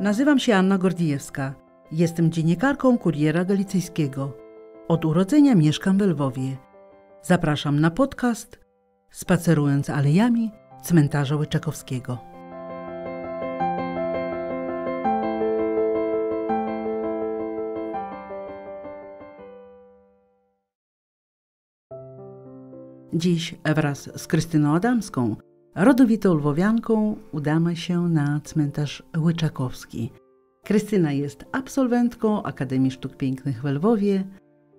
Nazywam się Anna Gordijewska. Jestem dziennikarką Kuriera Galicyjskiego. Od urodzenia mieszkam w Lwowie. Zapraszam na podcast Spacerując alejami cmentarza Łyczakowskiego. Dziś wraz z Krystyną Adamską Rodowitą lwowianką udamy się na cmentarz Łyczakowski. Krystyna jest absolwentką Akademii Sztuk Pięknych w Lwowie,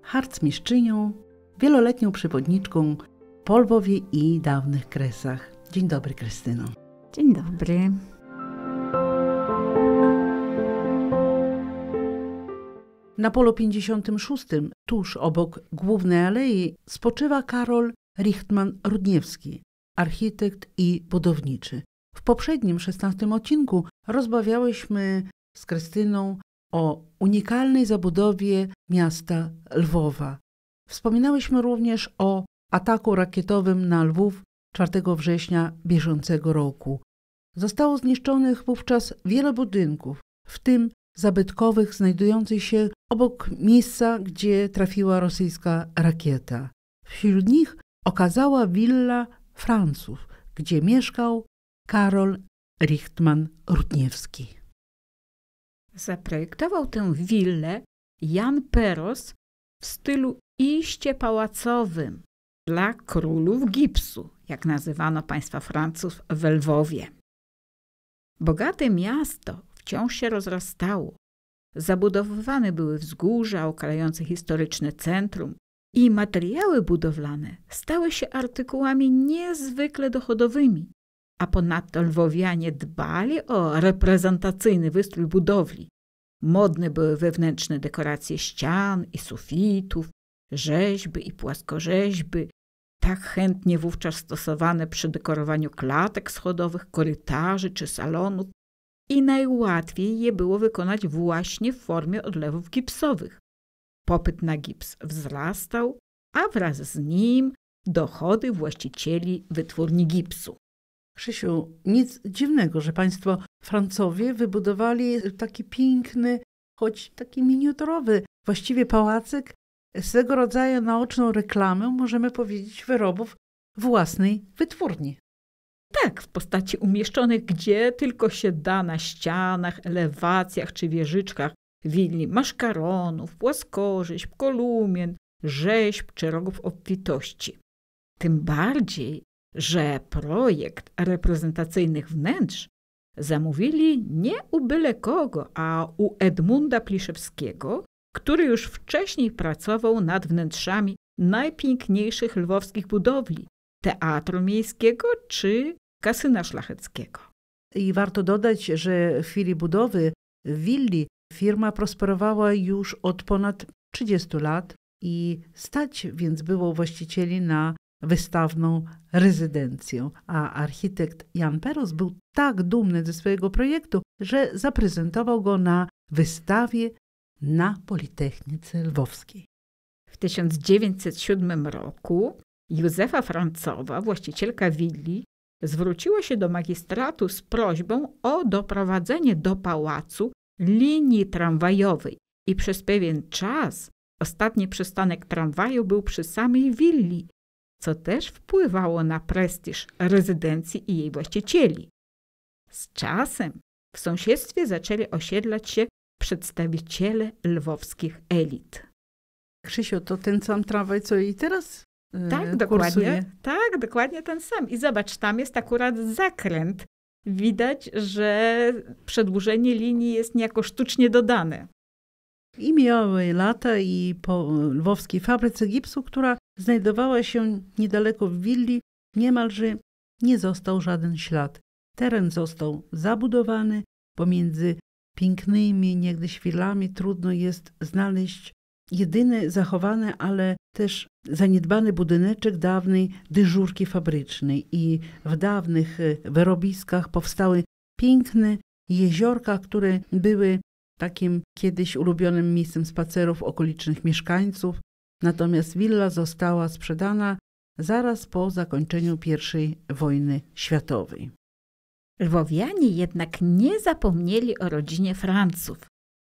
harcmistrzynią, wieloletnią przewodniczką po Lwowie i dawnych Kresach. Dzień dobry, Krystyno. Dzień dobry. Na polu 56, tuż obok głównej alei, spoczywa Karol Richtman-Rudniewski, architekt i budowniczy. W poprzednim, szesnastym odcinku rozmawiałyśmy z Krystyną o unikalnej zabudowie miasta Lwowa. Wspominałyśmy również o ataku rakietowym na Lwów 4 września bieżącego roku. Zostało zniszczonych wówczas wiele budynków, w tym zabytkowych znajdujących się obok miejsca, gdzie trafiła rosyjska rakieta. Wśród nich okazała willa Franców, gdzie mieszkał Karol Richtman-Rudniewski. Zaprojektował tę willę Jan Peros w stylu iście pałacowym dla królów gipsu, jak nazywano państwa Franców w Lwowie. Bogate miasto wciąż się rozrastało. Zabudowywane były wzgórza okalające historyczne centrum, i materiały budowlane stały się artykułami niezwykle dochodowymi, a ponadto lwowianie dbali o reprezentacyjny wystrój budowli. Modne były wewnętrzne dekoracje ścian i sufitów, rzeźby i płaskorzeźby, tak chętnie wówczas stosowane przy dekorowaniu klatek schodowych, korytarzy czy salonów i najłatwiej je było wykonać właśnie w formie odlewów gipsowych. Popyt na gips wzrastał, a wraz z nim dochody właścicieli wytwórni gipsu. Krzysiu, nic dziwnego, że państwo Francowie wybudowali taki piękny, choć taki miniaturowy, właściwie pałacyk, swego rodzaju naoczną reklamę, możemy powiedzieć, wyrobów własnej wytwórni. Tak, w postaci umieszczonych gdzie tylko się da na ścianach, elewacjach czy wieżyczkach, willi maszkaronów, płaskorzeźb, kolumien, rzeźb czy rogów obfitości. Tym bardziej, że projekt reprezentacyjnych wnętrz zamówili nie u byle kogo, a u Edmunda Pliszewskiego, który już wcześniej pracował nad wnętrzami najpiękniejszych lwowskich budowli Teatru Miejskiego czy Kasyna Szlacheckiego. I warto dodać, że w chwili budowy willi Firma prosperowała już od ponad 30 lat i stać więc było właścicieli na wystawną rezydencję, a architekt Jan Peros był tak dumny ze swojego projektu, że zaprezentował go na wystawie na Politechnice Lwowskiej. W 1907 roku Józefa Francowa, właścicielka willi, zwróciła się do magistratu z prośbą o doprowadzenie do pałacu linii tramwajowej i przez pewien czas ostatni przystanek tramwaju był przy samej willi, co też wpływało na prestiż rezydencji i jej właścicieli. Z czasem w sąsiedztwie zaczęli osiedlać się przedstawiciele lwowskich elit. Krzysio, to ten sam tramwaj, co i teraz? E, tak, dokładnie. Tak, dokładnie ten sam. I zobacz, tam jest akurat zakręt widać, że przedłużenie linii jest niejako sztucznie dodane. I mijały lata i po lwowskiej fabryce gipsu, która znajdowała się niedaleko w willi, niemalże nie został żaden ślad. Teren został zabudowany, pomiędzy pięknymi niegdyś willami trudno jest znaleźć jedyne zachowane, ale też zaniedbany budyneczek dawnej dyżurki fabrycznej i w dawnych e, wyrobiskach powstały piękne jeziorka, które były takim kiedyś ulubionym miejscem spacerów okolicznych mieszkańców. Natomiast willa została sprzedana zaraz po zakończeniu I wojny światowej. Lwowianie jednak nie zapomnieli o rodzinie Franców.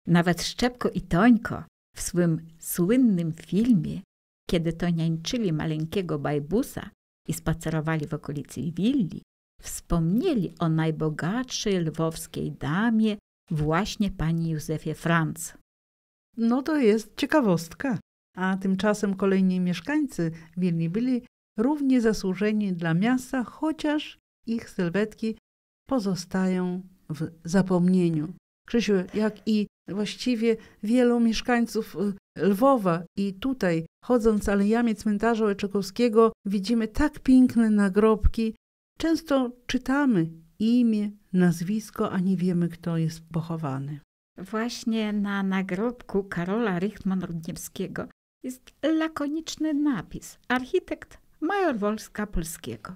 Nawet Szczepko i Tońko w swym słynnym filmie kiedy to niańczyli maleńkiego bajbusa i spacerowali w okolicy willi, wspomnieli o najbogatszej lwowskiej damie, właśnie pani Józefie Franc. No to jest ciekawostka. A tymczasem kolejni mieszkańcy Wilni byli równie zasłużeni dla miasta, chociaż ich sylwetki pozostają w zapomnieniu. Krzysiu, jak i właściwie wielu mieszkańców y, Lwowa i tutaj, chodząc alejami cmentarza Łeczekowskiego, widzimy tak piękne nagrobki. Często czytamy imię, nazwisko, a nie wiemy, kto jest pochowany. Właśnie na nagrobku Karola Richtman-Rudniewskiego jest lakoniczny napis architekt major Wolska Polskiego.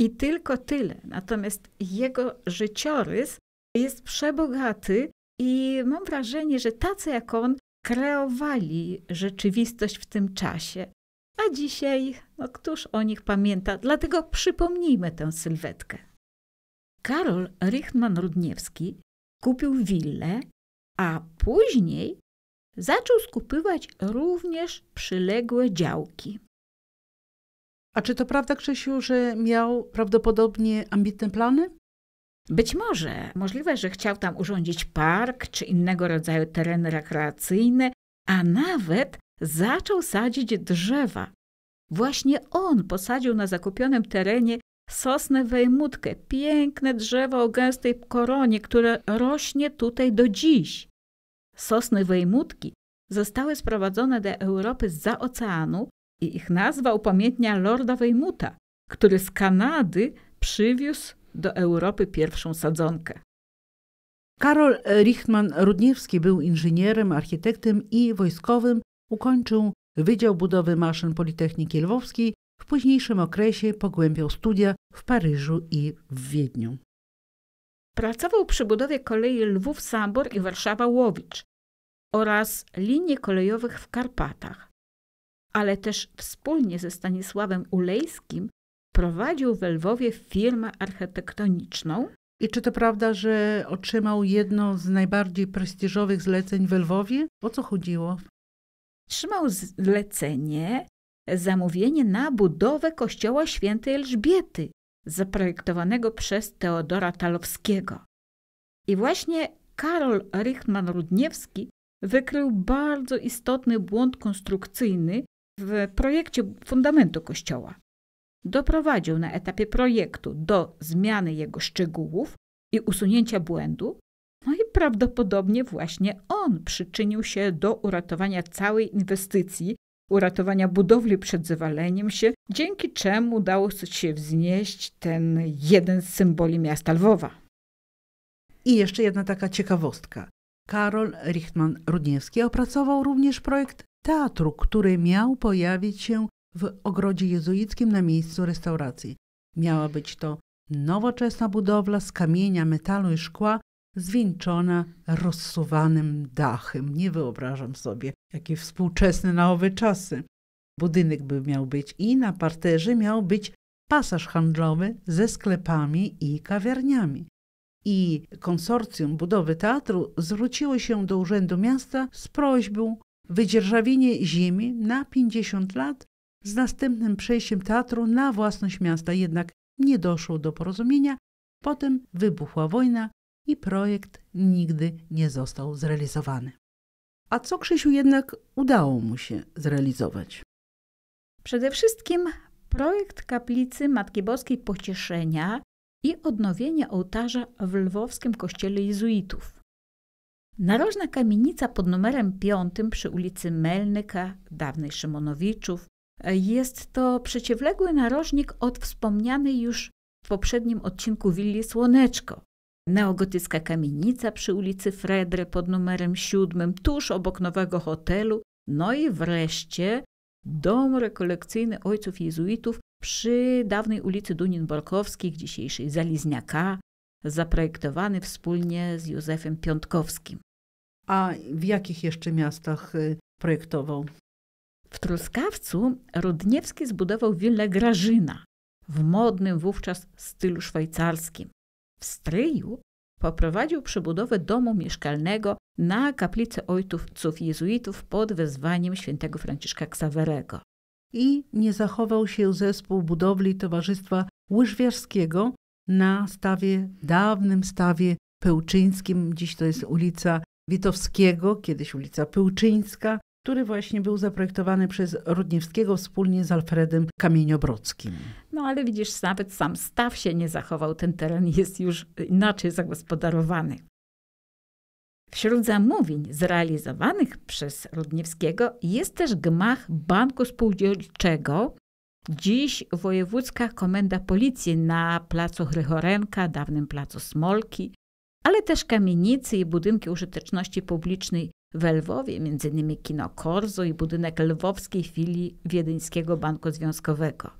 I tylko tyle. Natomiast jego życiorys jest przebogaty i mam wrażenie, że tacy jak on kreowali rzeczywistość w tym czasie. A dzisiaj, no któż o nich pamięta? Dlatego przypomnijmy tę sylwetkę. Karol Rychman-Rudniewski kupił willę, a później zaczął skupywać również przyległe działki. A czy to prawda, Krzysiu, że miał prawdopodobnie ambitne plany? Być może możliwe, że chciał tam urządzić park czy innego rodzaju teren rekreacyjny, a nawet zaczął sadzić drzewa. Właśnie on posadził na zakupionym terenie sosnę wejmutkę, piękne drzewo o gęstej koronie, które rośnie tutaj do dziś. Sosny wejmutki zostały sprowadzone do Europy zza oceanu i ich nazwa upamiętnia lorda Wejmuta, który z Kanady przywiózł do Europy pierwszą sadzonkę. Karol e, Richman-Rudniewski był inżynierem, architektem i wojskowym. Ukończył Wydział Budowy Maszyn Politechniki Lwowskiej. W późniejszym okresie pogłębiał studia w Paryżu i w Wiedniu. Pracował przy budowie kolei Lwów-Sambor i Warszawa-Łowicz oraz linii kolejowych w Karpatach, ale też wspólnie ze Stanisławem Ulejskim prowadził w Lwowie firmę architektoniczną. I czy to prawda, że otrzymał jedno z najbardziej prestiżowych zleceń w Lwowie? O co chodziło? Trzymał zlecenie e, zamówienie na budowę kościoła świętej Elżbiety, zaprojektowanego przez Teodora Talowskiego. I właśnie Karol Richman-Rudniewski wykrył bardzo istotny błąd konstrukcyjny w projekcie fundamentu kościoła doprowadził na etapie projektu do zmiany jego szczegółów i usunięcia błędu, no i prawdopodobnie właśnie on przyczynił się do uratowania całej inwestycji, uratowania budowli przed zawaleniem się, dzięki czemu udało się wznieść ten jeden z symboli miasta Lwowa. I jeszcze jedna taka ciekawostka. Karol Richtman-Rudniewski opracował również projekt teatru, który miał pojawić się w ogrodzie jezuickim na miejscu restauracji. Miała być to nowoczesna budowla z kamienia, metalu i szkła, zwieńczona rozsuwanym dachem. Nie wyobrażam sobie, jakie współczesne na owe czasy. Budynek by miał być i na parterze miał być pasaż handlowy ze sklepami i kawiarniami. I konsorcjum budowy teatru zwróciło się do Urzędu Miasta z prośbą wydzierżawienie ziemi na 50 lat z następnym przejściem teatru na własność miasta, jednak nie doszło do porozumienia. Potem wybuchła wojna i projekt nigdy nie został zrealizowany. A co Krzysiu jednak udało mu się zrealizować? Przede wszystkim projekt kaplicy Matki Boskiej Pocieszenia i odnowienie ołtarza w lwowskim kościele jezuitów. Narożna kamienica pod numerem 5 przy ulicy Melnyka, dawnej Szymonowiczów, jest to przeciwległy narożnik od wspomnianej już w poprzednim odcinku willi Słoneczko. Neogotycka kamienica przy ulicy Fredry pod numerem 7, tuż obok nowego hotelu, no i wreszcie dom rekolekcyjny ojców jezuitów przy dawnej ulicy Dunin-Borkowskich, dzisiejszej Zaliźniaka, zaprojektowany wspólnie z Józefem Piątkowskim. A w jakich jeszcze miastach y, projektował? W Truskawcu Rudniewski zbudował willę Grażyna w modnym wówczas stylu szwajcarskim. W Stryju poprowadził przebudowę domu mieszkalnego na kaplicę ojców jezuitów pod wezwaniem świętego Franciszka Ksawerego. I nie zachował się zespół budowli Towarzystwa Łyżwiarskiego na stawie, dawnym stawie pełczyńskim. Dziś to jest ulica Witowskiego, kiedyś ulica Pełczyńska który właśnie był zaprojektowany przez Rudniewskiego wspólnie z Alfredem Kamieniobrockim. No ale widzisz, nawet sam staw się nie zachował, ten teren jest już inaczej zagospodarowany. Wśród zamówień zrealizowanych przez Rudniewskiego jest też gmach Banku Spółdzielczego, dziś Wojewódzka Komenda Policji na placu Chrychorenka, dawnym placu Smolki, ale też kamienicy i budynki użyteczności publicznej we Lwowie, m.in. kino Korzu i budynek lwowskiej filii Wiedeńskiego Banku Związkowego.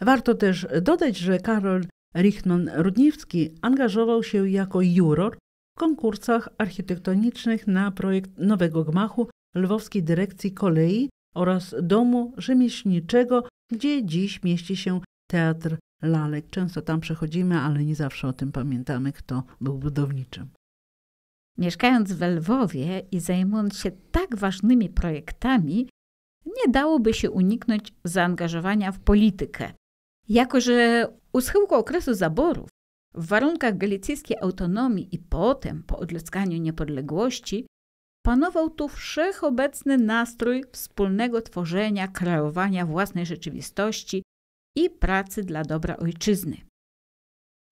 Warto też dodać, że Karol Richnon-Rudniewski angażował się jako juror w konkursach architektonicznych na projekt nowego gmachu Lwowskiej Dyrekcji Kolei oraz Domu Rzemieślniczego, gdzie dziś mieści się Teatr Lalek. Często tam przechodzimy, ale nie zawsze o tym pamiętamy, kto był budowniczym. Mieszkając w Lwowie i zajmując się tak ważnymi projektami, nie dałoby się uniknąć zaangażowania w politykę. Jako, że u schyłku okresu zaborów, w warunkach galicyjskiej autonomii i potem, po odzyskaniu niepodległości, panował tu wszechobecny nastrój wspólnego tworzenia, kreowania własnej rzeczywistości i pracy dla dobra ojczyzny.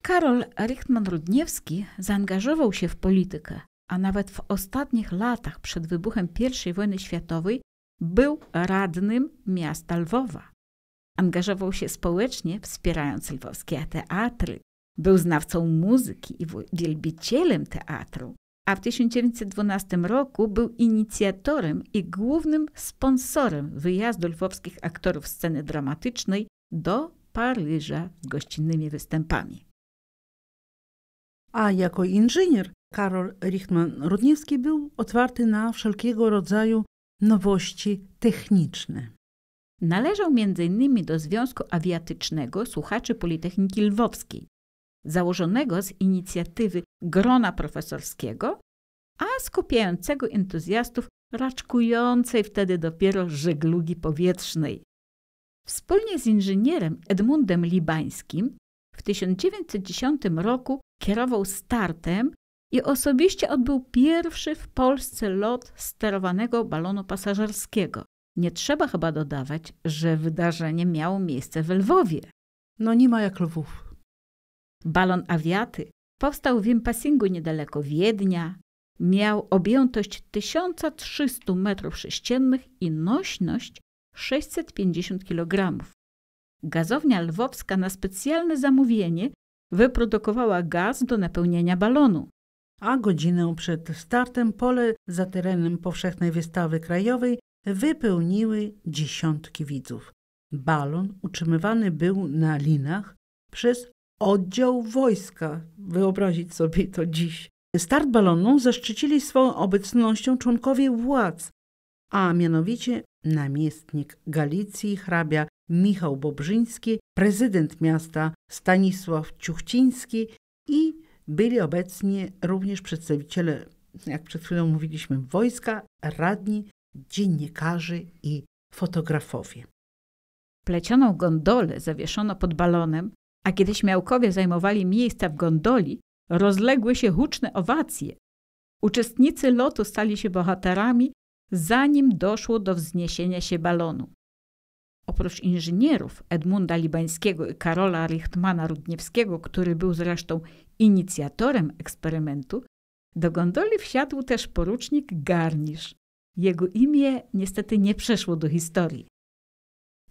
Karol Richtman-Rudniewski zaangażował się w politykę, a nawet w ostatnich latach przed wybuchem I wojny światowej był radnym miasta Lwowa. Angażował się społecznie, wspierając lwowskie teatry. Był znawcą muzyki i wielbicielem teatru, a w 1912 roku był inicjatorem i głównym sponsorem wyjazdu lwowskich aktorów sceny dramatycznej do Paryża z gościnnymi występami. A jako inżynier Karol Richtman-Rudniewski był otwarty na wszelkiego rodzaju nowości techniczne. Należał m.in. do Związku Awiatycznego Słuchaczy Politechniki Lwowskiej, założonego z inicjatywy grona profesorskiego, a skupiającego entuzjastów raczkującej wtedy dopiero żeglugi powietrznej. Wspólnie z inżynierem Edmundem Libańskim w 1910 roku kierował startem i osobiście odbył pierwszy w Polsce lot sterowanego balonu pasażerskiego. Nie trzeba chyba dodawać, że wydarzenie miało miejsce w Lwowie. No nie ma jak Lwów. Balon awiaty powstał w impasingu niedaleko Wiednia. Miał objętość 1300 m3 i nośność 650 kg. Gazownia lwowska na specjalne zamówienie wyprodukowała gaz do napełnienia balonu a godzinę przed startem pole za terenem powszechnej wystawy krajowej wypełniły dziesiątki widzów. Balon utrzymywany był na linach przez oddział wojska. Wyobrazić sobie to dziś. Start balonu zaszczycili swoją obecnością członkowie władz, a mianowicie namiestnik Galicji hrabia Michał Bobrzyński, prezydent miasta Stanisław Ciuchciński i byli obecni również przedstawiciele, jak przed chwilą mówiliśmy, wojska, radni, dziennikarzy i fotografowie. Plecioną gondolę zawieszono pod balonem, a kiedy śmiałkowie zajmowali miejsca w gondoli, rozległy się huczne owacje. Uczestnicy lotu stali się bohaterami, zanim doszło do wzniesienia się balonu. Oprócz inżynierów Edmunda Libańskiego i Karola Richtmana Rudniewskiego, który był zresztą inicjatorem eksperymentu, do gondoli wsiadł też porucznik Garnisz. Jego imię niestety nie przeszło do historii.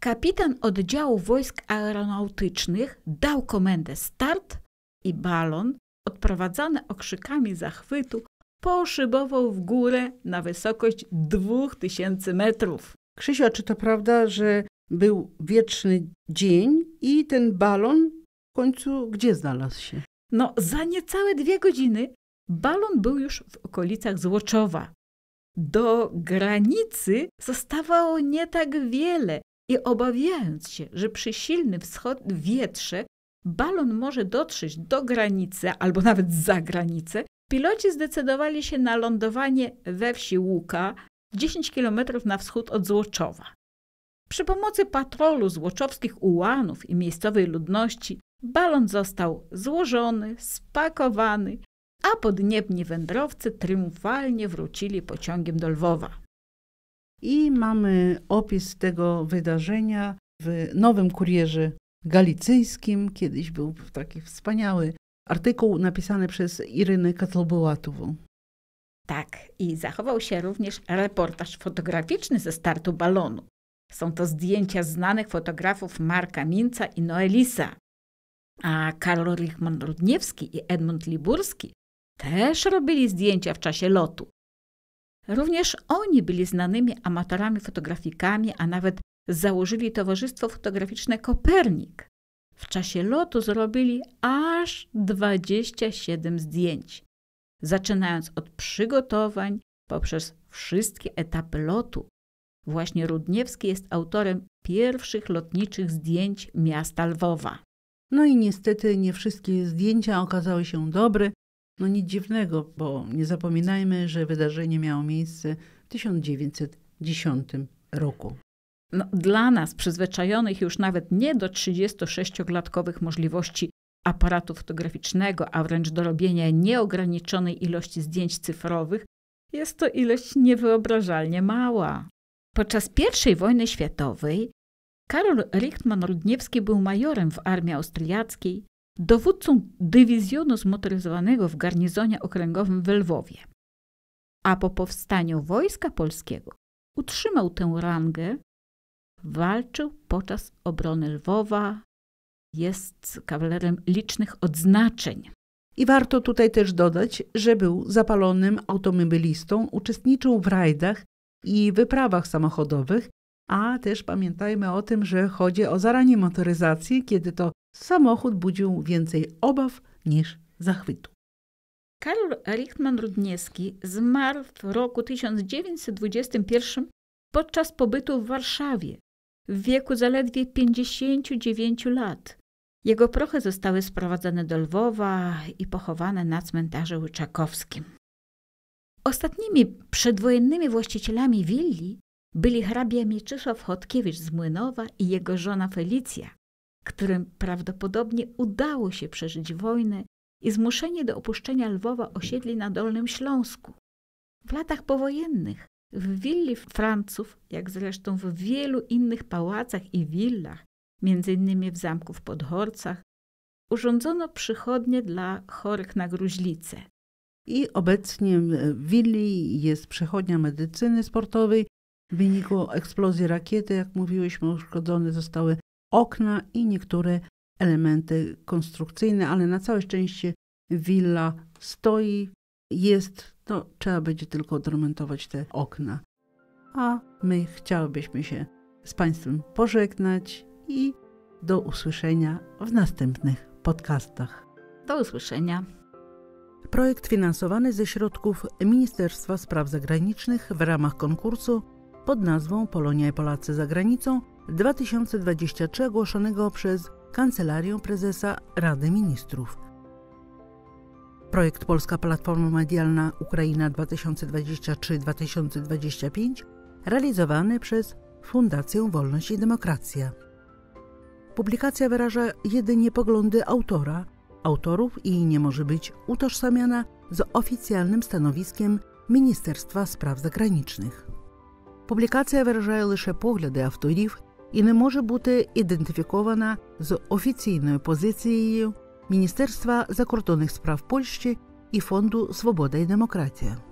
Kapitan oddziału wojsk aeronautycznych dał komendę start i balon, odprowadzany okrzykami zachwytu, poszybował w górę na wysokość 2000 metrów. Krzysia, czy to prawda, że był wieczny dzień i ten balon w końcu gdzie znalazł się? No, za niecałe dwie godziny balon był już w okolicach Złoczowa. Do granicy zostawało nie tak wiele i obawiając się, że przy silnym wschod wietrze balon może dotrzeć do granicy albo nawet za granicę, piloci zdecydowali się na lądowanie we wsi Łuka, 10 km na wschód od Złoczowa. Przy pomocy patrolu złoczowskich ułanów i miejscowej ludności balon został złożony, spakowany, a podniebni wędrowcy triumfalnie wrócili pociągiem do Lwowa. I mamy opis tego wydarzenia w Nowym Kurierze Galicyjskim. Kiedyś był taki wspaniały artykuł napisany przez Irynę Katlbołatową. Tak, i zachował się również reportaż fotograficzny ze startu balonu. Są to zdjęcia znanych fotografów Marka Minca i Noelisa. A Karol Richmond-Rudniewski i Edmund Liburski też robili zdjęcia w czasie lotu. Również oni byli znanymi amatorami fotografikami, a nawet założyli Towarzystwo Fotograficzne Kopernik. W czasie lotu zrobili aż 27 zdjęć, zaczynając od przygotowań poprzez wszystkie etapy lotu, Właśnie Rudniewski jest autorem pierwszych lotniczych zdjęć miasta Lwowa. No i niestety nie wszystkie zdjęcia okazały się dobre. No nic dziwnego, bo nie zapominajmy, że wydarzenie miało miejsce w 1910 roku. No, dla nas, przyzwyczajonych już nawet nie do 36-latkowych możliwości aparatu fotograficznego, a wręcz do robienia nieograniczonej ilości zdjęć cyfrowych, jest to ilość niewyobrażalnie mała. Podczas I wojny światowej Karol Richtman-Rudniewski był majorem w armii austriackiej, dowódcą dywizjonu zmotoryzowanego w garnizonie okręgowym w Lwowie. A po powstaniu Wojska Polskiego utrzymał tę rangę, walczył podczas obrony Lwowa, jest kawalerem licznych odznaczeń. I warto tutaj też dodać, że był zapalonym automobilistą, uczestniczył w rajdach i wyprawach samochodowych, a też pamiętajmy o tym, że chodzi o zaranie motoryzacji, kiedy to samochód budził więcej obaw niż zachwytu. Karol Richtmann Rudniewski zmarł w roku 1921 podczas pobytu w Warszawie w wieku zaledwie 59 lat. Jego prochy zostały sprowadzone do Lwowa i pochowane na cmentarzu Łyczakowskim. Ostatnimi przedwojennymi właścicielami willi byli hrabia Mieczysław Chodkiewicz z Młynowa i jego żona Felicja, którym prawdopodobnie udało się przeżyć wojnę i zmuszenie do opuszczenia Lwowa osiedli na Dolnym Śląsku. W latach powojennych w willi Franców, jak zresztą w wielu innych pałacach i willach, m.in. w zamku w Podhorcach, urządzono przychodnie dla chorych na gruźlicę. I obecnie w willi jest przechodnia medycyny sportowej. W wyniku eksplozji rakiety, jak mówiłyśmy, uszkodzone zostały okna i niektóre elementy konstrukcyjne, ale na całe szczęście willa stoi, jest, to no, trzeba będzie tylko odremontować te okna. A my chciałybyśmy się z Państwem pożegnać i do usłyszenia w następnych podcastach. Do usłyszenia. Projekt finansowany ze środków Ministerstwa Spraw Zagranicznych w ramach konkursu pod nazwą Polonia i Polacy za granicą 2023 ogłoszonego przez Kancelarię Prezesa Rady Ministrów. Projekt Polska Platforma Medialna Ukraina 2023-2025 realizowany przez Fundację Wolność i Demokracja. Publikacja wyraża jedynie poglądy autora – autorów i nie może być utożsamiana z oficjalnym stanowiskiem Ministerstwa Spraw Zagranicznych. Публікація виражає лише погляди авторів і не може бути ідентифікована з офіційною позицією Міністерства закордонних справ Польщі і Фонду Свобода і Демократія.